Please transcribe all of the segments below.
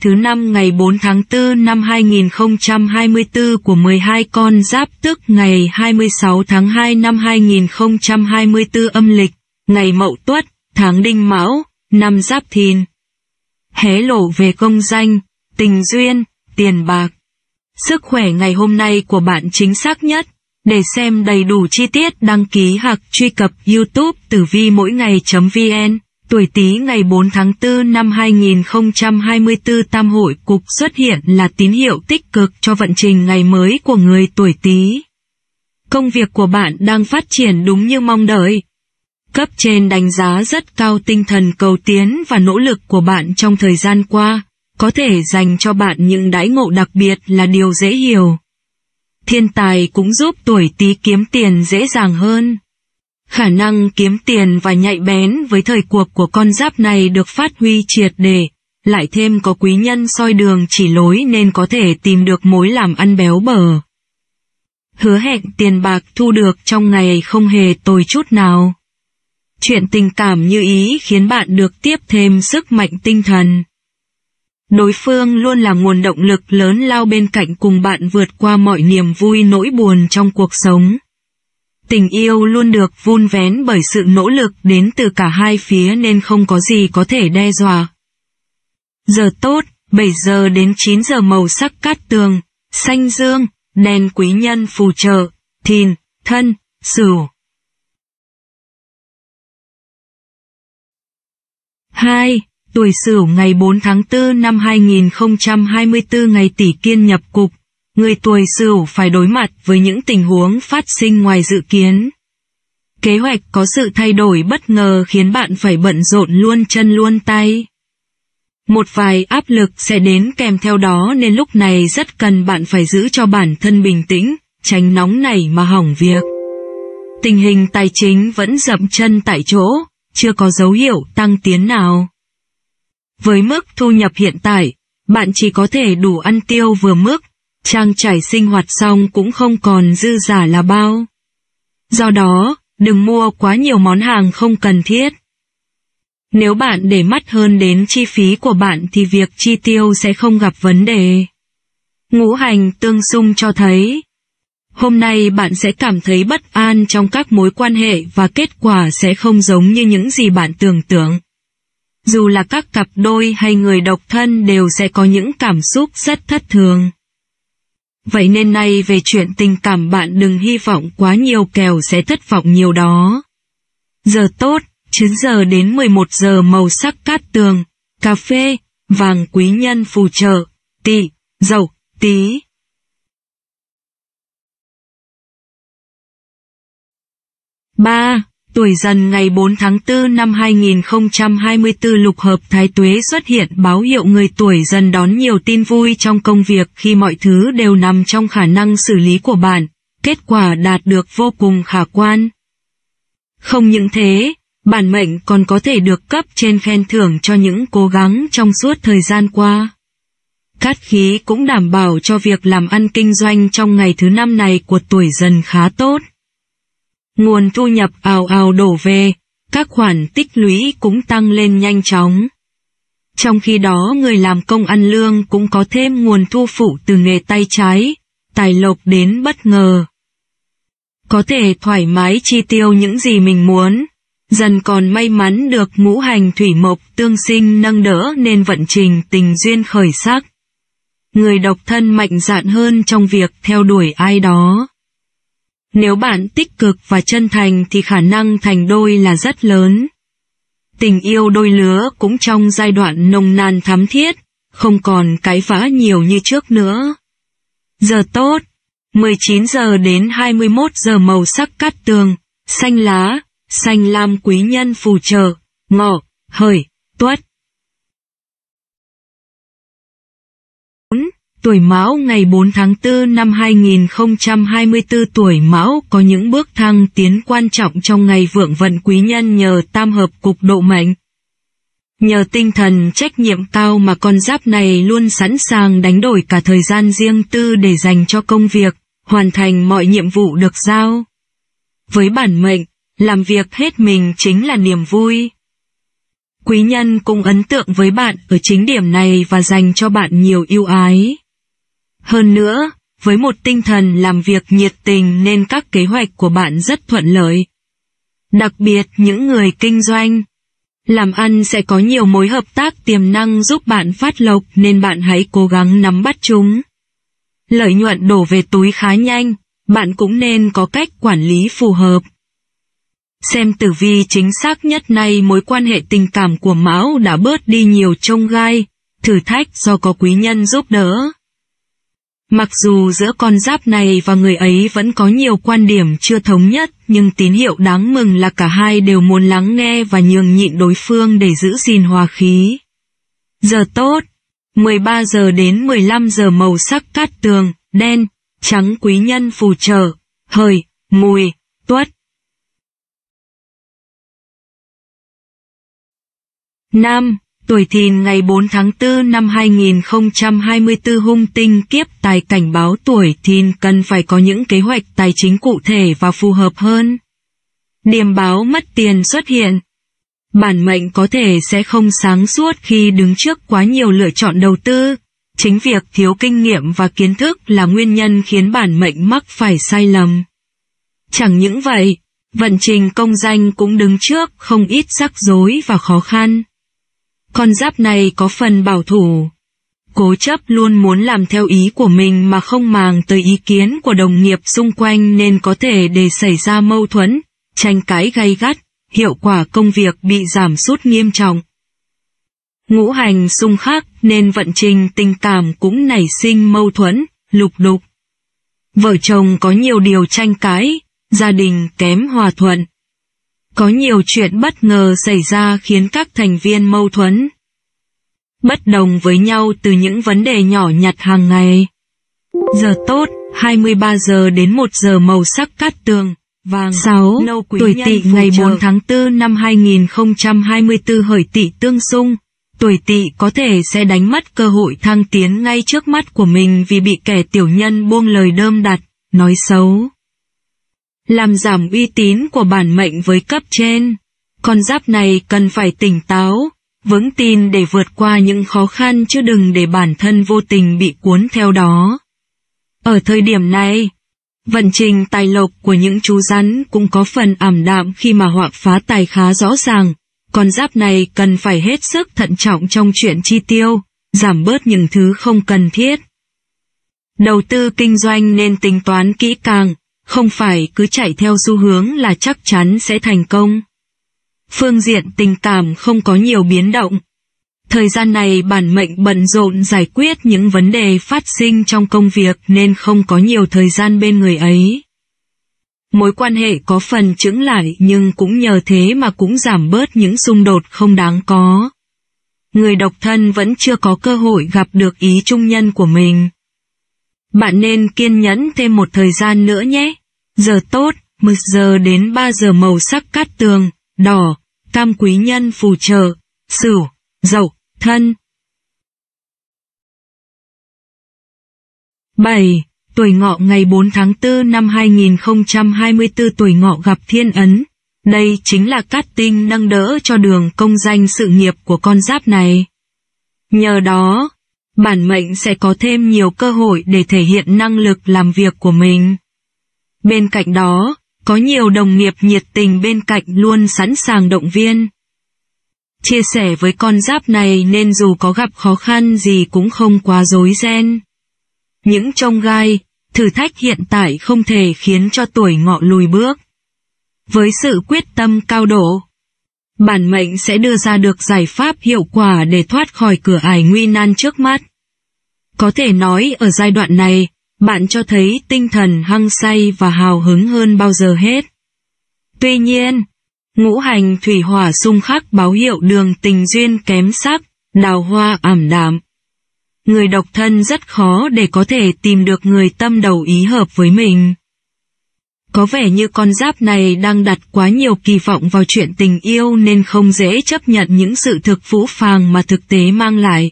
thứ năm ngày 4 tháng 4 năm 2024 của 12 con giáp tức ngày 26 tháng 2 năm 2024 âm lịch, ngày Mậu Tuất, tháng Đinh Mão, năm Giáp Thìn. Hé lộ về công danh, tình duyên, tiền bạc. Sức khỏe ngày hôm nay của bạn chính xác nhất. Để xem đầy đủ chi tiết đăng ký hoặc truy cập youtube tử vi mỗi ngày.vn Tuổi Tý ngày 4 tháng 4 năm 2024 tam hội cục xuất hiện là tín hiệu tích cực cho vận trình ngày mới của người tuổi Tý. Công việc của bạn đang phát triển đúng như mong đợi. Cấp trên đánh giá rất cao tinh thần cầu tiến và nỗ lực của bạn trong thời gian qua, có thể dành cho bạn những đãi ngộ đặc biệt là điều dễ hiểu. Thiên tài cũng giúp tuổi Tý kiếm tiền dễ dàng hơn. Khả năng kiếm tiền và nhạy bén với thời cuộc của con giáp này được phát huy triệt đề, lại thêm có quý nhân soi đường chỉ lối nên có thể tìm được mối làm ăn béo bở. Hứa hẹn tiền bạc thu được trong ngày không hề tồi chút nào. Chuyện tình cảm như ý khiến bạn được tiếp thêm sức mạnh tinh thần. Đối phương luôn là nguồn động lực lớn lao bên cạnh cùng bạn vượt qua mọi niềm vui nỗi buồn trong cuộc sống. Tình yêu luôn được vun vén bởi sự nỗ lực đến từ cả hai phía nên không có gì có thể đe dọa. Giờ tốt, 7 giờ đến 9 giờ màu sắc cát tường, xanh dương, đen quý nhân phù trợ, thìn, thân, sửu. 2. Tuổi Sửu ngày 4 tháng 4 năm 2024 ngày tỷ kiên nhập cục, người tuổi sửu phải đối mặt với những tình huống phát sinh ngoài dự kiến. Kế hoạch có sự thay đổi bất ngờ khiến bạn phải bận rộn luôn chân luôn tay. Một vài áp lực sẽ đến kèm theo đó nên lúc này rất cần bạn phải giữ cho bản thân bình tĩnh, tránh nóng nảy mà hỏng việc. Tình hình tài chính vẫn dậm chân tại chỗ, chưa có dấu hiệu tăng tiến nào. Với mức thu nhập hiện tại, bạn chỉ có thể đủ ăn tiêu vừa mức trang trải sinh hoạt xong cũng không còn dư giả là bao. Do đó, đừng mua quá nhiều món hàng không cần thiết. Nếu bạn để mắt hơn đến chi phí của bạn thì việc chi tiêu sẽ không gặp vấn đề. Ngũ hành tương xung cho thấy, hôm nay bạn sẽ cảm thấy bất an trong các mối quan hệ và kết quả sẽ không giống như những gì bạn tưởng tượng. Dù là các cặp đôi hay người độc thân đều sẽ có những cảm xúc rất thất thường. Vậy nên nay về chuyện tình cảm bạn đừng hy vọng quá nhiều kèo sẽ thất vọng nhiều đó. Giờ tốt, 9 giờ đến 11 giờ màu sắc cát tường, cà phê, vàng quý nhân phù trợ, tỵ dầu, tí. ba Tuổi dần ngày 4 tháng 4 năm 2024 lục hợp thái tuế xuất hiện báo hiệu người tuổi dần đón nhiều tin vui trong công việc khi mọi thứ đều nằm trong khả năng xử lý của bạn, kết quả đạt được vô cùng khả quan. Không những thế, bản mệnh còn có thể được cấp trên khen thưởng cho những cố gắng trong suốt thời gian qua. Cát khí cũng đảm bảo cho việc làm ăn kinh doanh trong ngày thứ năm này của tuổi dần khá tốt nguồn thu nhập ào ào đổ về, các khoản tích lũy cũng tăng lên nhanh chóng. Trong khi đó người làm công ăn lương cũng có thêm nguồn thu phụ từ nghề tay trái, tài lộc đến bất ngờ. Có thể thoải mái chi tiêu những gì mình muốn, dần còn may mắn được ngũ hành thủy mộc tương sinh nâng đỡ nên vận trình tình duyên khởi sắc. Người độc thân mạnh dạn hơn trong việc theo đuổi ai đó. Nếu bạn tích cực và chân thành thì khả năng thành đôi là rất lớn. Tình yêu đôi lứa cũng trong giai đoạn nồng nàn thắm thiết, không còn cái vã nhiều như trước nữa. Giờ tốt, 19 giờ đến 21 giờ màu sắc cát tường, xanh lá, xanh lam quý nhân phù trợ, ngọ, hởi, tuất. Tuổi Mão ngày 4 tháng 4 năm 2024 tuổi Mão có những bước thăng tiến quan trọng trong ngày vượng vận quý nhân nhờ tam hợp cục độ mệnh Nhờ tinh thần trách nhiệm cao mà con giáp này luôn sẵn sàng đánh đổi cả thời gian riêng tư để dành cho công việc, hoàn thành mọi nhiệm vụ được giao. Với bản mệnh, làm việc hết mình chính là niềm vui. Quý nhân cũng ấn tượng với bạn ở chính điểm này và dành cho bạn nhiều yêu ái. Hơn nữa, với một tinh thần làm việc nhiệt tình nên các kế hoạch của bạn rất thuận lợi. Đặc biệt những người kinh doanh. Làm ăn sẽ có nhiều mối hợp tác tiềm năng giúp bạn phát lộc nên bạn hãy cố gắng nắm bắt chúng. Lợi nhuận đổ về túi khá nhanh, bạn cũng nên có cách quản lý phù hợp. Xem tử vi chính xác nhất nay mối quan hệ tình cảm của Mão đã bớt đi nhiều trông gai, thử thách do có quý nhân giúp đỡ. Mặc dù giữa con giáp này và người ấy vẫn có nhiều quan điểm chưa thống nhất, nhưng tín hiệu đáng mừng là cả hai đều muốn lắng nghe và nhường nhịn đối phương để giữ gìn hòa khí. Giờ tốt, 13 giờ đến 15 giờ màu sắc cát tường, đen, trắng quý nhân phù trợ, hời, mùi, tuất. Nam Tuổi Thìn ngày 4 tháng 4 năm 2024 hung tinh kiếp tài cảnh báo tuổi Thìn cần phải có những kế hoạch tài chính cụ thể và phù hợp hơn. điềm báo mất tiền xuất hiện. Bản mệnh có thể sẽ không sáng suốt khi đứng trước quá nhiều lựa chọn đầu tư. Chính việc thiếu kinh nghiệm và kiến thức là nguyên nhân khiến bản mệnh mắc phải sai lầm. Chẳng những vậy, vận trình công danh cũng đứng trước không ít rắc rối và khó khăn. Con giáp này có phần bảo thủ. Cố chấp luôn muốn làm theo ý của mình mà không màng tới ý kiến của đồng nghiệp xung quanh nên có thể để xảy ra mâu thuẫn, tranh cãi gay gắt, hiệu quả công việc bị giảm sút nghiêm trọng. Ngũ hành xung khắc nên vận trình tình cảm cũng nảy sinh mâu thuẫn, lục đục. Vợ chồng có nhiều điều tranh cãi, gia đình kém hòa thuận, có nhiều chuyện bất ngờ xảy ra khiến các thành viên mâu thuẫn. Bất đồng với nhau từ những vấn đề nhỏ nhặt hàng ngày. Giờ tốt, 23 giờ đến 1 giờ màu sắc cát tường, vàng, 6, nâu quý tuổi tỵ ngày 4 tháng 4 năm 2024 hởi tỵ tương xung. Tuổi tỵ có thể sẽ đánh mất cơ hội thăng tiến ngay trước mắt của mình vì bị kẻ tiểu nhân buông lời đơm đặt, nói xấu làm giảm uy tín của bản mệnh với cấp trên. Con giáp này cần phải tỉnh táo, vững tin để vượt qua những khó khăn chứ đừng để bản thân vô tình bị cuốn theo đó. Ở thời điểm này, vận trình tài lộc của những chú rắn cũng có phần ảm đạm khi mà họa phá tài khá rõ ràng, con giáp này cần phải hết sức thận trọng trong chuyện chi tiêu, giảm bớt những thứ không cần thiết. Đầu tư kinh doanh nên tính toán kỹ càng, không phải cứ chạy theo xu hướng là chắc chắn sẽ thành công. Phương diện tình cảm không có nhiều biến động. Thời gian này bản mệnh bận rộn giải quyết những vấn đề phát sinh trong công việc nên không có nhiều thời gian bên người ấy. Mối quan hệ có phần chững lại nhưng cũng nhờ thế mà cũng giảm bớt những xung đột không đáng có. Người độc thân vẫn chưa có cơ hội gặp được ý trung nhân của mình. Bạn nên kiên nhẫn thêm một thời gian nữa nhé. Giờ tốt, mực giờ đến 3 giờ màu sắc cát tường, đỏ, cam quý nhân phù trợ, sửu, dậu, thân. 7. Tuổi ngọ ngày 4 tháng 4 năm 2024 tuổi ngọ gặp thiên ấn. Đây chính là cát tinh nâng đỡ cho đường công danh sự nghiệp của con giáp này. Nhờ đó, bản mệnh sẽ có thêm nhiều cơ hội để thể hiện năng lực làm việc của mình. Bên cạnh đó, có nhiều đồng nghiệp nhiệt tình bên cạnh luôn sẵn sàng động viên. Chia sẻ với con giáp này nên dù có gặp khó khăn gì cũng không quá rối ren. Những trông gai, thử thách hiện tại không thể khiến cho tuổi ngọ lùi bước. Với sự quyết tâm cao độ, bản mệnh sẽ đưa ra được giải pháp hiệu quả để thoát khỏi cửa ải nguy nan trước mắt. Có thể nói ở giai đoạn này, bạn cho thấy tinh thần hăng say và hào hứng hơn bao giờ hết. Tuy nhiên, ngũ hành thủy hỏa xung khắc báo hiệu đường tình duyên kém sắc, đào hoa ảm đạm. Người độc thân rất khó để có thể tìm được người tâm đầu ý hợp với mình. Có vẻ như con giáp này đang đặt quá nhiều kỳ vọng vào chuyện tình yêu nên không dễ chấp nhận những sự thực phũ phàng mà thực tế mang lại.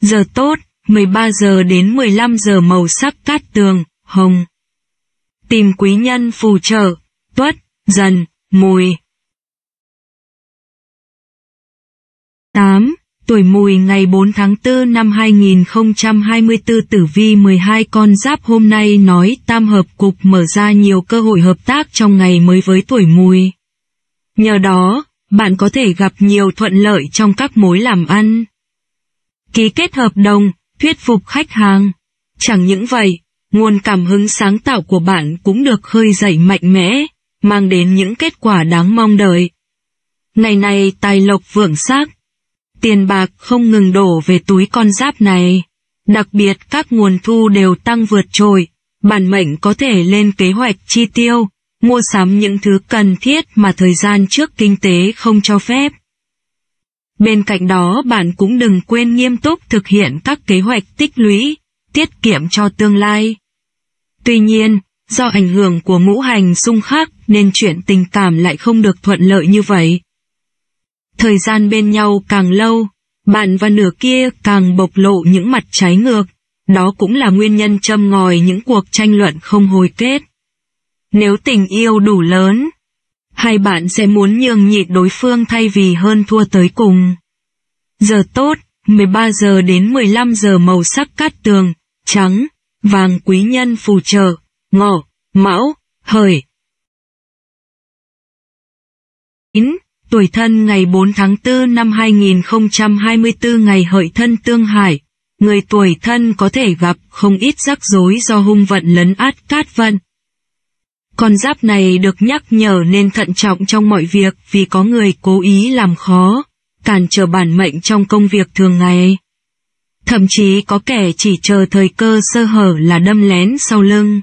Giờ tốt, 13 giờ đến 15 giờ màu sắc cát tường, hồng. Tìm quý nhân phù trợ, tuất, dần, mùi. 8. Tuổi mùi ngày 4 tháng 4 năm 2024 tử vi 12 con giáp hôm nay nói tam hợp cục mở ra nhiều cơ hội hợp tác trong ngày mới với tuổi mùi. Nhờ đó, bạn có thể gặp nhiều thuận lợi trong các mối làm ăn. Ký kết hợp đồng, thuyết phục khách hàng. Chẳng những vậy, nguồn cảm hứng sáng tạo của bạn cũng được khơi dậy mạnh mẽ, mang đến những kết quả đáng mong đợi. Ngày này tài lộc vượng xác, tiền bạc không ngừng đổ về túi con giáp này. Đặc biệt các nguồn thu đều tăng vượt trội, bản mệnh có thể lên kế hoạch chi tiêu, mua sắm những thứ cần thiết mà thời gian trước kinh tế không cho phép. Bên cạnh đó bạn cũng đừng quên nghiêm túc thực hiện các kế hoạch tích lũy, tiết kiệm cho tương lai. Tuy nhiên, do ảnh hưởng của ngũ hành xung khắc nên chuyện tình cảm lại không được thuận lợi như vậy. Thời gian bên nhau càng lâu, bạn và nửa kia càng bộc lộ những mặt trái ngược, đó cũng là nguyên nhân châm ngòi những cuộc tranh luận không hồi kết. Nếu tình yêu đủ lớn, hai bạn sẽ muốn nhường nhịn đối phương thay vì hơn thua tới cùng. Giờ tốt, 13 giờ đến 15 giờ màu sắc cát tường, trắng, vàng quý nhân phù trợ, ngọ, mão, hời. 9. Tuổi thân ngày 4 tháng 4 năm 2024 ngày hợi thân tương hải. Người tuổi thân có thể gặp không ít rắc rối do hung vận lấn át cát vận, con giáp này được nhắc nhở nên thận trọng trong mọi việc vì có người cố ý làm khó, cản trở bản mệnh trong công việc thường ngày. Thậm chí có kẻ chỉ chờ thời cơ sơ hở là đâm lén sau lưng.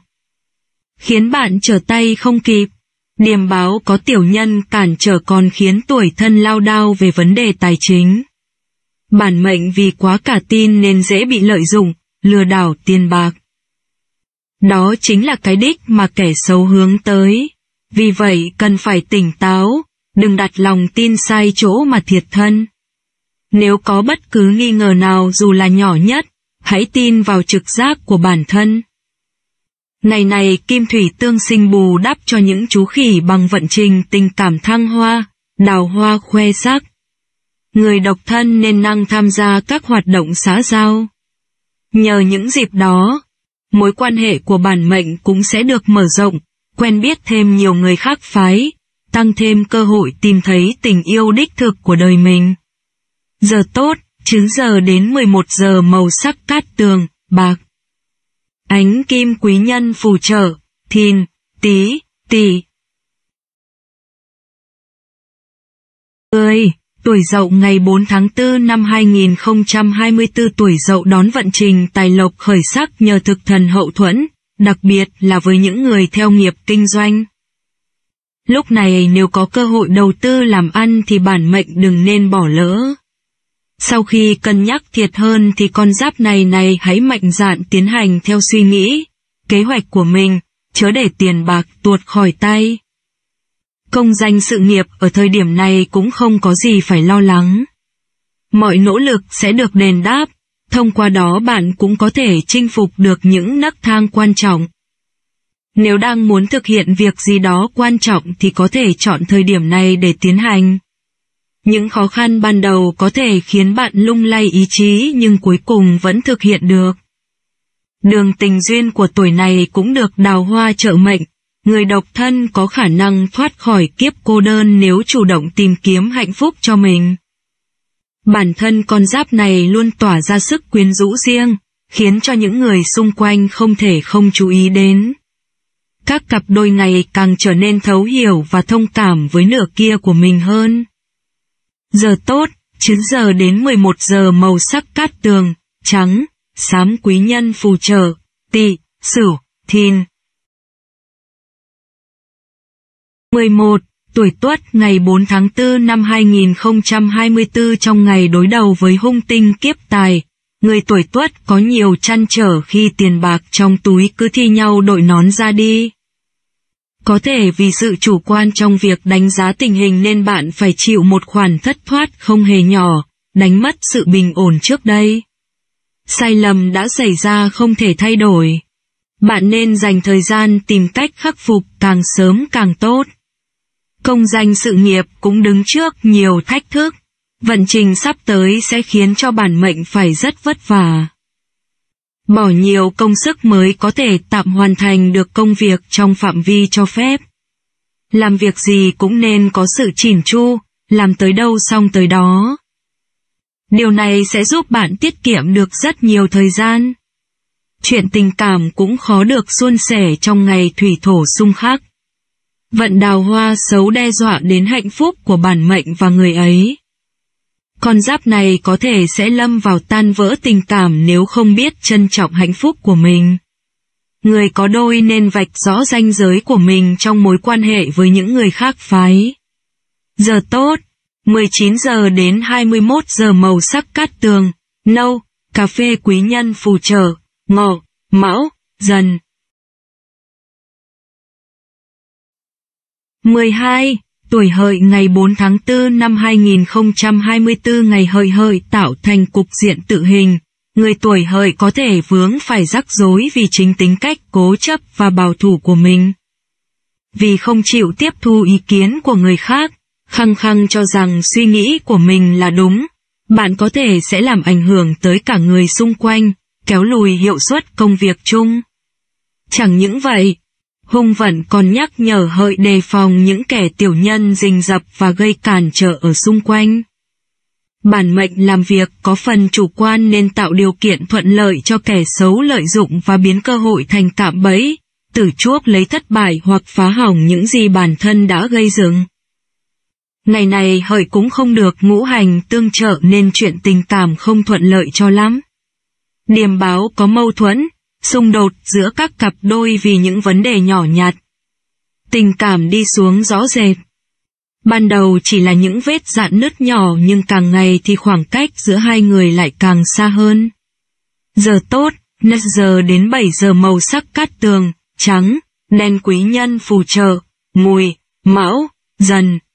Khiến bạn trở tay không kịp, điềm báo có tiểu nhân cản trở còn khiến tuổi thân lao đao về vấn đề tài chính. Bản mệnh vì quá cả tin nên dễ bị lợi dụng, lừa đảo tiền bạc. Đó chính là cái đích mà kẻ xấu hướng tới. Vì vậy cần phải tỉnh táo, đừng đặt lòng tin sai chỗ mà thiệt thân. Nếu có bất cứ nghi ngờ nào dù là nhỏ nhất, hãy tin vào trực giác của bản thân. Này này kim thủy tương sinh bù đắp cho những chú khỉ bằng vận trình tình cảm thăng hoa, đào hoa khoe sắc. Người độc thân nên năng tham gia các hoạt động xã giao. Nhờ những dịp đó, mối quan hệ của bản mệnh cũng sẽ được mở rộng, quen biết thêm nhiều người khác phái, tăng thêm cơ hội tìm thấy tình yêu đích thực của đời mình. Giờ tốt, 9 giờ đến 11 giờ màu sắc cát tường, bạc. Ánh kim quý nhân phù trợ, thìn, tí, tỳ. Ơi! Tuổi Dậu ngày 4 tháng 4 năm 2024 tuổi Dậu đón vận trình tài lộc khởi sắc nhờ thực thần hậu thuẫn, đặc biệt là với những người theo nghiệp kinh doanh. Lúc này nếu có cơ hội đầu tư làm ăn thì bản mệnh đừng nên bỏ lỡ. Sau khi cân nhắc thiệt hơn thì con giáp này này hãy mạnh dạn tiến hành theo suy nghĩ, kế hoạch của mình, chớ để tiền bạc tuột khỏi tay. Công danh sự nghiệp ở thời điểm này cũng không có gì phải lo lắng. Mọi nỗ lực sẽ được đền đáp, thông qua đó bạn cũng có thể chinh phục được những nấc thang quan trọng. Nếu đang muốn thực hiện việc gì đó quan trọng thì có thể chọn thời điểm này để tiến hành. Những khó khăn ban đầu có thể khiến bạn lung lay ý chí nhưng cuối cùng vẫn thực hiện được. Đường tình duyên của tuổi này cũng được đào hoa trợ mệnh, người độc thân có khả năng thoát khỏi kiếp cô đơn nếu chủ động tìm kiếm hạnh phúc cho mình. Bản thân con giáp này luôn tỏa ra sức quyến rũ riêng, khiến cho những người xung quanh không thể không chú ý đến. Các cặp đôi này càng trở nên thấu hiểu và thông cảm với nửa kia của mình hơn. Giờ tốt, 9 giờ đến 11 giờ màu sắc cát tường, trắng, xám quý nhân phù trợ, tỵ, sửu, thìn, 11. Tuổi Tuất ngày 4 tháng 4 năm 2024 trong ngày đối đầu với hung tinh kiếp tài. Người tuổi Tuất có nhiều chăn trở khi tiền bạc trong túi cứ thi nhau đội nón ra đi. Có thể vì sự chủ quan trong việc đánh giá tình hình nên bạn phải chịu một khoản thất thoát không hề nhỏ, đánh mất sự bình ổn trước đây. Sai lầm đã xảy ra không thể thay đổi. Bạn nên dành thời gian tìm cách khắc phục càng sớm càng tốt. Công danh sự nghiệp cũng đứng trước nhiều thách thức. Vận trình sắp tới sẽ khiến cho bản mệnh phải rất vất vả. Bỏ nhiều công sức mới có thể tạm hoàn thành được công việc trong phạm vi cho phép. Làm việc gì cũng nên có sự chỉn chu, làm tới đâu xong tới đó. Điều này sẽ giúp bạn tiết kiệm được rất nhiều thời gian. Chuyện tình cảm cũng khó được suôn sẻ trong ngày thủy thổ xung khắc vận đào hoa xấu đe dọa đến hạnh phúc của bản mệnh và người ấy. Con giáp này có thể sẽ lâm vào tan vỡ tình cảm nếu không biết trân trọng hạnh phúc của mình. Người có đôi nên vạch rõ ranh giới của mình trong mối quan hệ với những người khác phái. Giờ tốt, 19 giờ đến 21 giờ màu sắc cát tường, nâu, cà phê quý nhân phù trợ, ngọ, mão, dần. 12. Tuổi hợi ngày 4 tháng 4 năm 2024 ngày hợi hợi tạo thành cục diện tự hình. Người tuổi hợi có thể vướng phải rắc rối vì chính tính cách cố chấp và bảo thủ của mình. Vì không chịu tiếp thu ý kiến của người khác, khăng khăng cho rằng suy nghĩ của mình là đúng, bạn có thể sẽ làm ảnh hưởng tới cả người xung quanh, kéo lùi hiệu suất công việc chung. Chẳng những vậy, Hung vận còn nhắc nhở hợi đề phòng những kẻ tiểu nhân rình rập và gây cản trở ở xung quanh. Bản mệnh làm việc có phần chủ quan nên tạo điều kiện thuận lợi cho kẻ xấu lợi dụng và biến cơ hội thành cạm bẫy, tử chuốc lấy thất bại hoặc phá hỏng những gì bản thân đã gây dựng. Ngày này hợi cũng không được ngũ hành tương trợ nên chuyện tình cảm không thuận lợi cho lắm. Điềm báo có mâu thuẫn, xung đột giữa các cặp đôi vì những vấn đề nhỏ nhặt. Tình cảm đi xuống rõ rệt. Ban đầu chỉ là những vết dạn nứt nhỏ nhưng càng ngày thì khoảng cách giữa hai người lại càng xa hơn. Giờ tốt, nứt giờ đến 7 giờ màu sắc cát tường, trắng, đen quý nhân phù trợ, mùi, mão, dần,